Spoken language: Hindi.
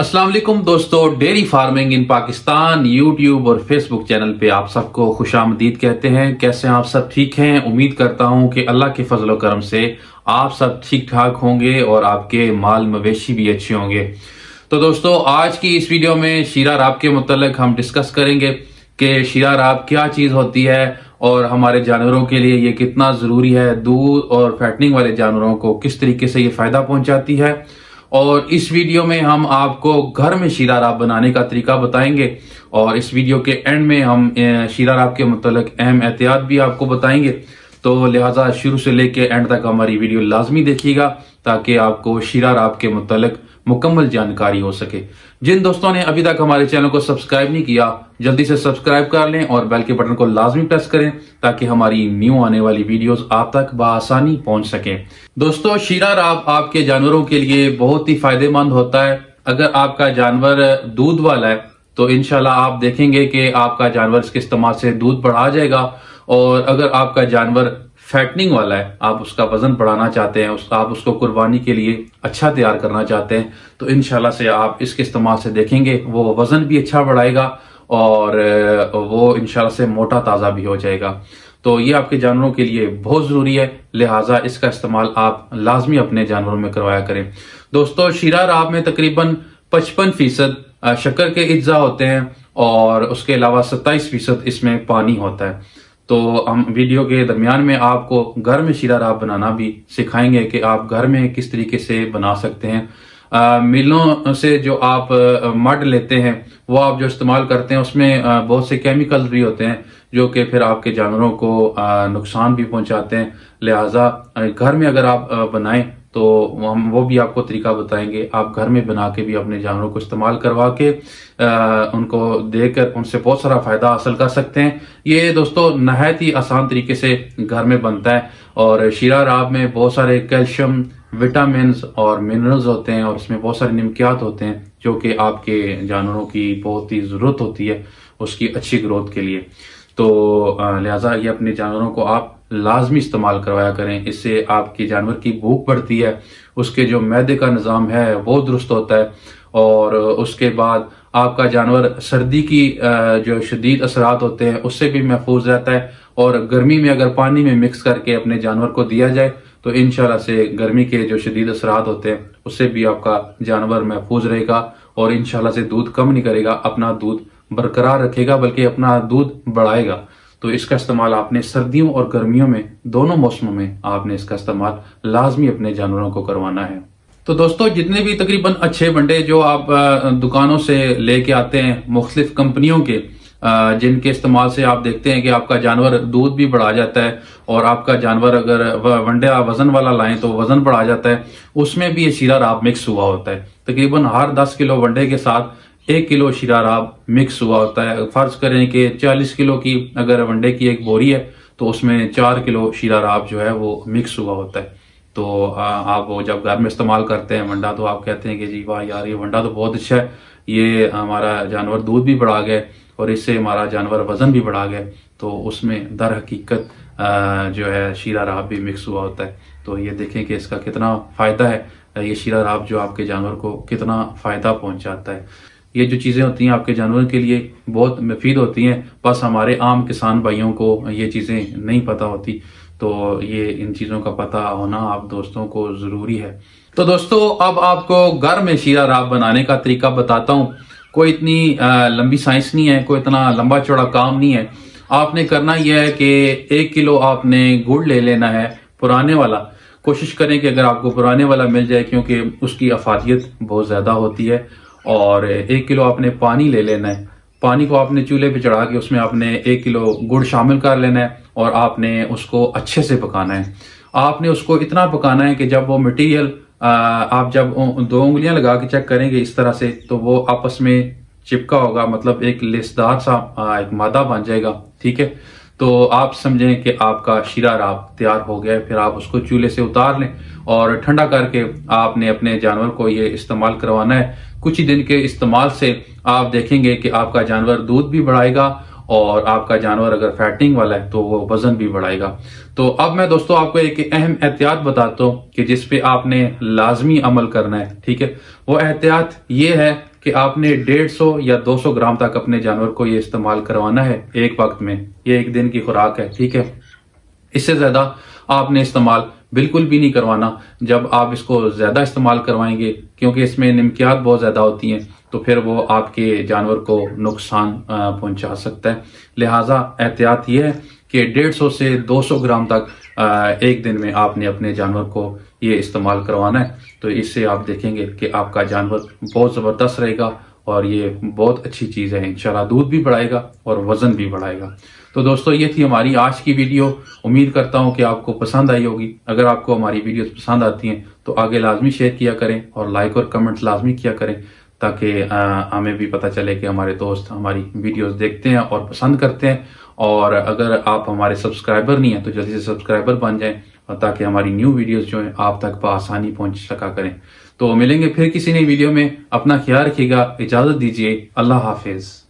असलम दोस्तों dairy farming in Pakistan YouTube और फेसबुक चैनल पे आप सबको खुश आमदीद कहते हैं कैसे हैं आप सब ठीक हैं उम्मीद करता हूं कि अल्लाह के फजल करम से आप सब ठीक ठाक होंगे और आपके माल मवेशी भी अच्छे होंगे तो दोस्तों आज की इस वीडियो में शीरा राब के मतलब हम डिस्कस करेंगे कि शीरा राब क्या चीज़ होती है और हमारे जानवरों के लिए ये कितना ज़रूरी है दूध और फैटनिंग वाले जानवरों को किस तरीके से ये फ़ायदा पहुंचाती है और इस वीडियो में हम आपको घर में शीरा राब बनाने का तरीका बताएंगे और इस वीडियो के एंड में हम शीरा राब के मतलब अहम एहतियात भी आपको बताएंगे तो लिहाजा शुरू से लेके एंड तक हमारी वीडियो लाजमी देखिएगा ताकि आपको शीरा राब के मतलब मुकम्मल जानकारी हो सके जिन दोस्तों ने अभी तक हमारे चैनल को सब्सक्राइब नहीं किया जल्दी से सब्सक्राइब कर लें और बेल के बटन को लाजमी प्रेस करें ताकि हमारी न्यू आने वाली वीडियोस आप तक बसानी पहुंच सके दोस्तों शीरा राब आपके जानवरों के लिए बहुत ही फायदेमंद होता है अगर आपका जानवर दूध वाला है तो इनशाला आप देखेंगे कि आपका जानवर इसके इस्तेमाल से दूध बढ़ा जाएगा और अगर आपका जानवर फैटनिंग वाला है आप उसका वजन बढ़ाना चाहते हैं उसका आप उसको कुर्बानी के लिए अच्छा तैयार करना चाहते हैं तो इन से आप इसके इस्तेमाल से देखेंगे वो वजन भी अच्छा बढ़ाएगा और वो इनशाला से मोटा ताज़ा भी हो जाएगा तो ये आपके जानवरों के लिए बहुत ज़रूरी है लिहाजा इसका इस्तेमाल आप लाजमी अपने जानवरों में करवाया करें दोस्तों शीरा राब में तकरीबन पचपन फीसद शक्कर के अज्जा होते हैं और उसके अलावा सत्ताईस फीसद इसमें पानी होता है तो हम वीडियो के दरमियान में आपको घर में शीरा राब बनाना भी सिखाएंगे कि आप घर में किस तरीके से बना सकते हैं मिलों से जो आप मड लेते हैं वो आप जो इस्तेमाल करते हैं उसमें बहुत से केमिकल भी होते हैं जो कि फिर आपके जानवरों को नुकसान भी पहुंचाते हैं लिहाजा घर में अगर आप बनाएं तो हम वो भी आपको तरीका बताएंगे आप घर में बना के भी अपने जानवरों को इस्तेमाल करवा के आ, उनको देकर उनसे बहुत सारा फायदा हासिल कर सकते हैं ये दोस्तों नहायत ही आसान तरीके से घर में बनता है और शीरा राब में बहुत सारे कैल्शियम विटामिन और मिनरल्स होते हैं और इसमें बहुत सारे निमकियात होते हैं जो कि आपके जानवरों की बहुत ही ज़रूरत होती है उसकी अच्छी ग्रोथ के लिए तो लिहाजा ये अपने जानवरों को आप लाजमी इस्तेमाल करवाया करें इससे आपके जानवर की भूख बढ़ती है उसके जो मैदे का निज़ाम है वो दुरुस्त होता है और उसके बाद आपका जानवर सर्दी की जो शदीद असरात होते हैं उससे भी महफूज रहता है और गर्मी में अगर पानी में मिक्स करके अपने जानवर को दिया जाए तो इन से गर्मी के जो शदीद असरात होते हैं उससे भी आपका जानवर महफूज रहेगा और इन से दूध कम नहीं करेगा अपना दूध बरकरार रखेगा बल्कि अपना दूध बढ़ाएगा तो इसका इस्तेमाल आपने सर्दियों और गर्मियों में दोनों मौसमों में आपने इसका इस्तेमाल लाजमी अपने जानवरों को करवाना है तो दोस्तों जितने भी तकरीबन अच्छे वंडे जो आप दुकानों से लेके आते हैं मुख्तलिफ कंपनियों के जिनके इस्तेमाल से आप देखते हैं कि आपका जानवर दूध भी बढ़ा जाता है और आपका जानवर अगर वंडे वजन वाला लाए तो वजन बढ़ा जाता है उसमें भी ये सीरा राब मिक्स हुआ होता है तकरीबन हर 10 किलो वंडे के साथ एक किलो शिरा राब मिक्स हुआ होता है फ़र्ज़ करें कि चालीस किलो की अगर वनडे की एक बोरी है तो उसमें चार किलो शिरा राब जो है वो मिक्स हुआ होता है तो आप वो जब घर में इस्तेमाल करते हैं वंडा तो आप कहते हैं कि जी वाह यार ये वंडा तो बहुत अच्छा है ये हमारा जानवर दूध भी बढ़ा गया और इससे हमारा जानवर वज़न भी बढ़ा गया तो उसमें दर हकीकत जो है शीरा राब भी मिक्स हुआ होता है तो ये देखें कि इसका कितना फ़ायदा है ये शीरा राब जो आपके जानवर को कितना फ़ायदा पहुंचाता है ये जो चीज़ें होती हैं आपके जानवर के लिए बहुत मुफीद होती हैं बस हमारे आम किसान भाइयों को ये चीज़ें नहीं पता होती तो ये इन चीज़ों का पता होना आप दोस्तों को ज़रूरी है तो दोस्तों अब आपको घर में शीरा राब बनाने का तरीका बताता हूं कोई इतनी लंबी साइंस नहीं है कोई इतना लंबा चौड़ा काम नहीं है आपने करना यह है कि एक किलो आपने गुड़ ले लेना है पुराने वाला कोशिश करें कि अगर आपको पुराने वाला मिल जाए क्योंकि उसकी अफादियत बहुत ज़्यादा होती है और एक किलो आपने पानी ले लेना है पानी को आपने चूल्हे पे चढ़ा के उसमें आपने एक किलो गुड़ शामिल कर लेना है और आपने उसको अच्छे से पकाना है आपने उसको इतना पकाना है कि जब वो मटेरियल आप जब दो उंगलियां लगा के चेक करेंगे इस तरह से तो वो आपस में चिपका होगा मतलब एक लेसदार सा एक मादा बन जाएगा ठीक है तो आप समझें कि आपका शीरा राब तैयार हो गया है फिर आप उसको चूल्हे से उतार लें और ठंडा करके आपने अपने जानवर को ये इस्तेमाल करवाना है कुछ ही दिन के इस्तेमाल से आप देखेंगे कि आपका जानवर दूध भी बढ़ाएगा और आपका जानवर अगर फैटिंग वाला है तो वो वजन भी बढ़ाएगा तो अब मैं दोस्तों आपको एक अहम एहतियात बताता हूँ कि जिसपे आपने लाजमी अमल करना है ठीक है वो एहतियात ये है कि आपने 150 या 200 ग्राम तक अपने जानवर को ये इस्तेमाल करवाना है एक वक्त में ये एक दिन की खुराक है ठीक है इससे ज्यादा आपने इस्तेमाल बिल्कुल भी नहीं करवाना जब आप इसको ज्यादा इस्तेमाल करवाएंगे क्योंकि इसमें निमकियात बहुत ज्यादा होती हैं तो फिर वो आपके जानवर को नुकसान पहुंचा सकता है लिहाजा एहतियात यह है कि 150 से 200 ग्राम तक एक दिन में आपने अपने जानवर को ये इस्तेमाल करवाना है तो इससे आप देखेंगे कि आपका जानवर बहुत ज़बरदस्त रहेगा और ये बहुत अच्छी चीज़ है इंशाल्लाह दूध भी बढ़ाएगा और वज़न भी बढ़ाएगा तो दोस्तों ये थी हमारी आज की वीडियो उम्मीद करता हूं कि आपको पसंद आई होगी अगर आपको हमारी वीडियो पसंद आती हैं तो आगे लाजमी शेयर किया करें और लाइक और कमेंट लाजमी किया करें ताकि हमें भी पता चले कि हमारे दोस्त हमारी वीडियोस देखते हैं और पसंद करते हैं और अगर आप हमारे सब्सक्राइबर नहीं हैं तो जल्दी से सब्सक्राइबर बन जाएं ताकि हमारी न्यू वीडियोस जो हैं आप तक आसानी पहुंच सका करें तो मिलेंगे फिर किसी नई वीडियो में अपना ख्याल रखिएगा इजाजत दीजिए अल्लाह हाफिज़